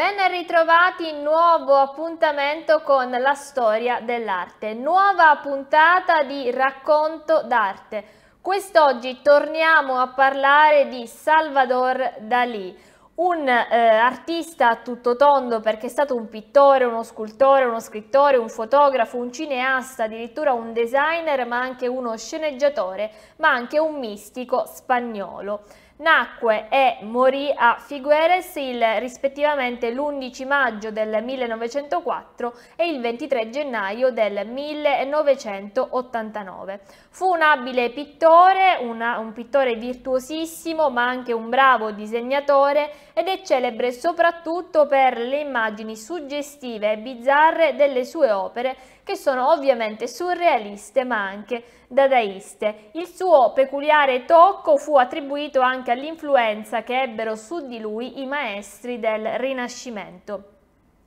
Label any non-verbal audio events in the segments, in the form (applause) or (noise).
Ben ritrovati, nuovo appuntamento con la storia dell'arte, nuova puntata di racconto d'arte. Quest'oggi torniamo a parlare di Salvador Dalí, un eh, artista a tutto tondo perché è stato un pittore, uno scultore, uno scrittore, un fotografo, un cineasta, addirittura un designer, ma anche uno sceneggiatore, ma anche un mistico spagnolo. Nacque e morì a Figueres il, rispettivamente l'11 maggio del 1904 e il 23 gennaio del 1989. Fu un abile pittore, una, un pittore virtuosissimo ma anche un bravo disegnatore ed è celebre soprattutto per le immagini suggestive e bizzarre delle sue opere che sono ovviamente surrealiste ma anche dadaiste. Il suo peculiare tocco fu attribuito anche all'influenza che ebbero su di lui i maestri del Rinascimento.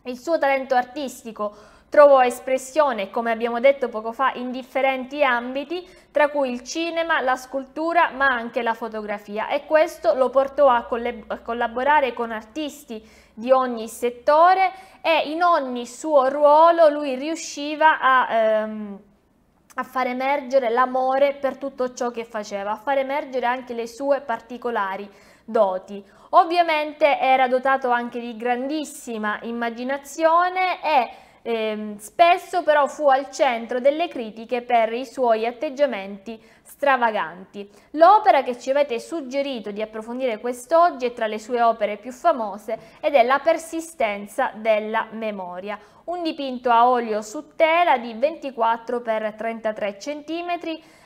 Il suo talento artistico Trovo espressione, come abbiamo detto poco fa, in differenti ambiti, tra cui il cinema, la scultura, ma anche la fotografia e questo lo portò a, a collaborare con artisti di ogni settore e in ogni suo ruolo lui riusciva a... Ehm, a far emergere l'amore per tutto ciò che faceva, a far emergere anche le sue particolari doti. Ovviamente era dotato anche di grandissima immaginazione e Ehm, spesso però fu al centro delle critiche per i suoi atteggiamenti stravaganti. L'opera che ci avete suggerito di approfondire quest'oggi è tra le sue opere più famose ed è La persistenza della memoria, un dipinto a olio su tela di 24 x 33 cm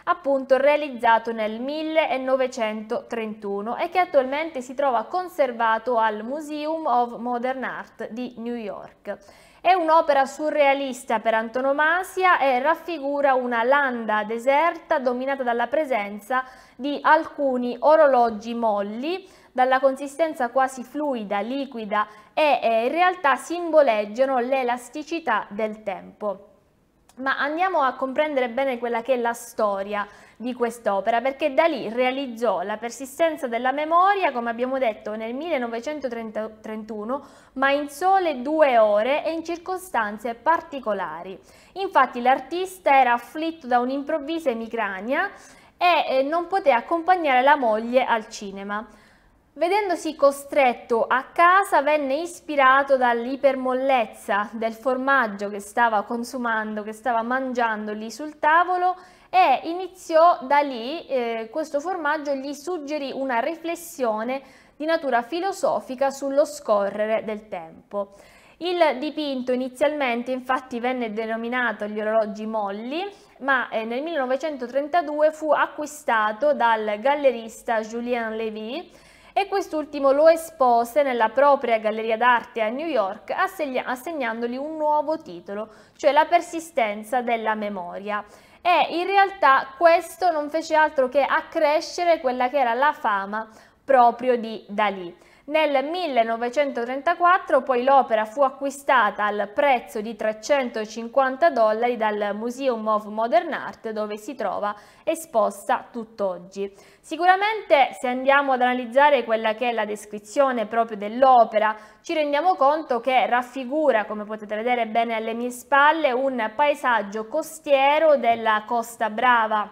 appunto realizzato nel 1931 e che attualmente si trova conservato al Museum of Modern Art di New York. È un'opera surrealista per antonomasia e raffigura una landa deserta dominata dalla presenza di alcuni orologi molli, dalla consistenza quasi fluida, liquida e eh, in realtà simboleggiano l'elasticità del tempo. Ma andiamo a comprendere bene quella che è la storia di quest'opera perché da lì realizzò la persistenza della memoria, come abbiamo detto, nel 1931, ma in sole due ore e in circostanze particolari. Infatti l'artista era afflitto da un'improvvisa emicrania e eh, non poté accompagnare la moglie al cinema. Vedendosi costretto a casa venne ispirato dall'ipermollezza del formaggio che stava consumando, che stava mangiando lì sul tavolo e iniziò da lì, eh, questo formaggio gli suggerì una riflessione di natura filosofica sullo scorrere del tempo. Il dipinto inizialmente infatti venne denominato gli orologi molli, ma eh, nel 1932 fu acquistato dal gallerista Julien Lévy e quest'ultimo lo espose nella propria galleria d'arte a New York assegnandogli un nuovo titolo, cioè la persistenza della memoria e in realtà questo non fece altro che accrescere quella che era la fama proprio di Dalì. Nel 1934 poi l'opera fu acquistata al prezzo di 350 dollari dal Museum of Modern Art dove si trova esposta tutt'oggi. Sicuramente se andiamo ad analizzare quella che è la descrizione proprio dell'opera ci rendiamo conto che raffigura, come potete vedere bene alle mie spalle, un paesaggio costiero della Costa Brava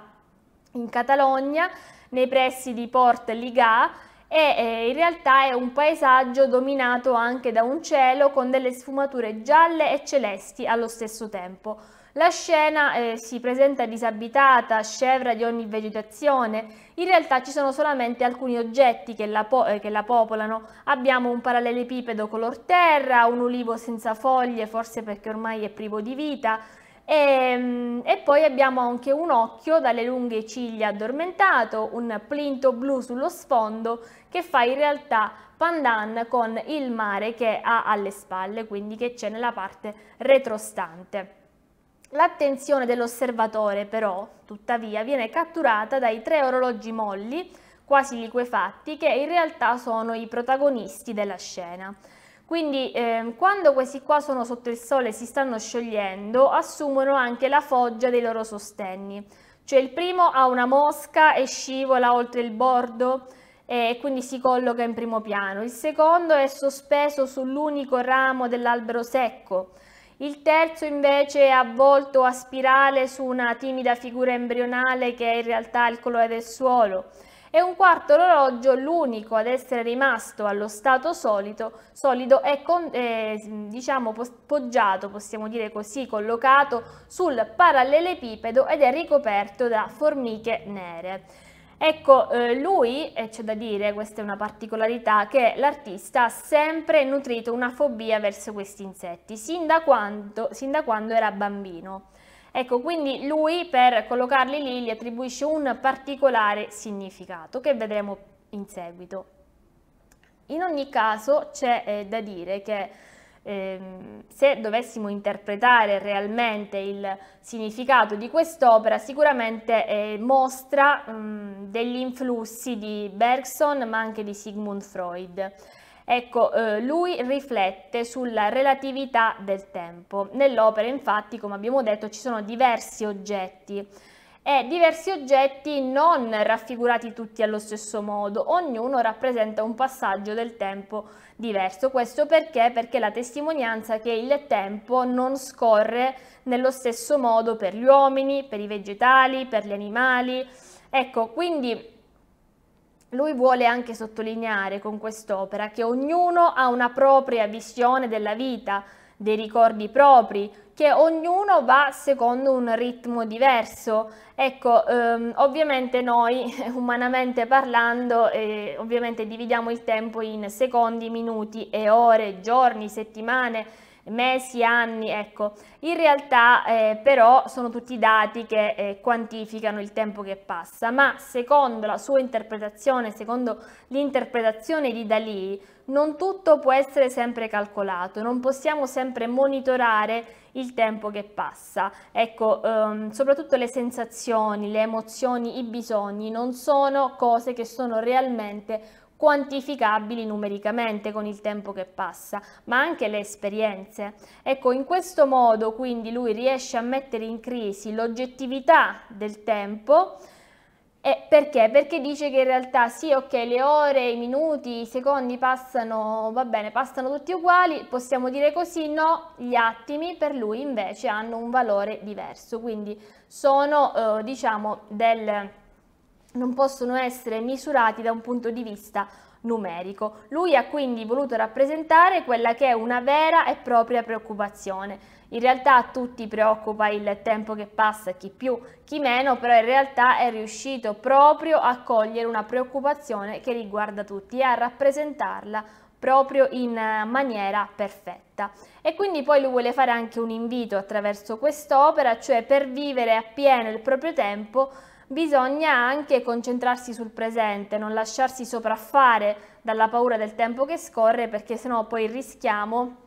in Catalogna nei pressi di Port Ligà e eh, in realtà è un paesaggio dominato anche da un cielo con delle sfumature gialle e celesti allo stesso tempo. La scena eh, si presenta disabitata, scevra di ogni vegetazione, in realtà ci sono solamente alcuni oggetti che la, eh, che la, popolano. Abbiamo un parallelepipedo color terra, un ulivo senza foglie, forse perché ormai è privo di vita, e, ehm, e, poi abbiamo anche un occhio dalle lunghe ciglia addormentato, un plinto blu sullo sfondo che fa in realtà pandan con il mare che ha alle spalle, quindi che c'è nella parte retrostante. L'attenzione dell'osservatore però, tuttavia, viene catturata dai tre orologi molli, quasi liquefatti, che in realtà sono i protagonisti della scena. Quindi eh, quando questi qua sono sotto il sole e si stanno sciogliendo, assumono anche la foggia dei loro sostegni. Cioè il primo ha una mosca e scivola oltre il bordo e quindi si colloca in primo piano. Il secondo è sospeso sull'unico ramo dell'albero secco. Il terzo invece è avvolto a spirale su una timida figura embrionale che è in realtà il colore del suolo e un quarto orologio, l'unico ad essere rimasto allo stato solito, solido, è con, eh, diciamo, poggiato, possiamo dire così, collocato sul parallelepipedo ed è ricoperto da formiche nere. Ecco, eh, lui, e c'è da dire, questa è una particolarità, che l'artista ha sempre nutrito una fobia verso questi insetti, sin da quando, sin da quando era bambino. Ecco, quindi lui per collocarli lì gli attribuisce un particolare significato che vedremo in seguito. In ogni caso c'è eh, da dire che ehm, se dovessimo interpretare realmente il significato di quest'opera sicuramente eh, mostra mh, mm, degli influssi di Bergson ma anche di Sigmund Freud Ecco, eh, lui riflette sulla relatività del tempo. Nell'opera infatti, come abbiamo detto, ci sono diversi oggetti e diversi oggetti non raffigurati tutti allo stesso modo, ognuno rappresenta un passaggio del tempo diverso. Questo perché? Perché la testimonianza che il tempo non scorre nello stesso modo per gli uomini, per i vegetali, per gli animali. Ecco, quindi lui vuole anche sottolineare con quest'opera che ognuno ha una propria visione della vita, dei ricordi propri, che ognuno va secondo un ritmo diverso. Ecco, ehm, ovviamente noi (laughs) umanamente parlando, eh, ovviamente dividiamo il tempo in secondi, minuti e ore, giorni, settimane, mesi, anni, ecco. In realtà eh, però sono tutti dati che eh, quantificano il tempo che passa, ma secondo la sua interpretazione, secondo l'interpretazione di Dalì, non tutto può essere sempre calcolato, non possiamo sempre monitorare il tempo che passa. Ecco, ehm, soprattutto le sensazioni, le emozioni, i bisogni non sono cose che sono realmente quantificabili numericamente con il tempo che passa, ma anche le esperienze. Ecco, in questo modo quindi lui riesce a mettere in crisi l'oggettività del tempo e perché? Perché dice che in realtà sì, ok, le ore, i minuti, i secondi passano, va bene, passano tutti uguali, possiamo dire così, no, gli attimi per lui invece hanno un valore diverso, quindi sono, eh, diciamo, del non possono essere misurati da un punto di vista numerico. Lui ha quindi voluto rappresentare quella che è una vera e propria preoccupazione. In realtà a tutti preoccupa il tempo che passa, chi più, chi meno, però in realtà è riuscito proprio a cogliere una preoccupazione che riguarda tutti e a rappresentarla proprio in eh, maniera perfetta. E quindi poi lui vuole fare anche un invito attraverso quest'opera, cioè per vivere appieno il proprio tempo bisogna anche concentrarsi sul presente, non lasciarsi sopraffare dalla paura del tempo che scorre perché sennò poi rischiamo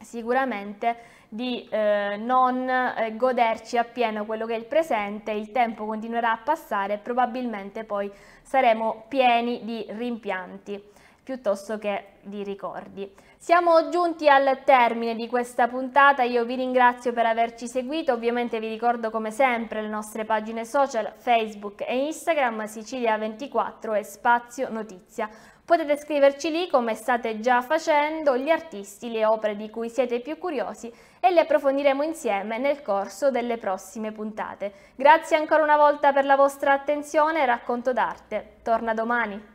sicuramente di eh, non eh, goderci appieno quello che è il presente, il tempo continuerà a passare e probabilmente poi saremo pieni di rimpianti piuttosto che di ricordi. Siamo giunti al termine di questa puntata, io vi ringrazio per averci seguito, ovviamente vi ricordo come sempre le nostre pagine social Facebook e Instagram Sicilia24 e Spazio Notizia. Potete scriverci lì come state già facendo, gli artisti, le opere di cui siete più curiosi e le approfondiremo insieme nel corso delle prossime puntate. Grazie ancora una volta per la vostra attenzione racconto d'arte. Torna domani!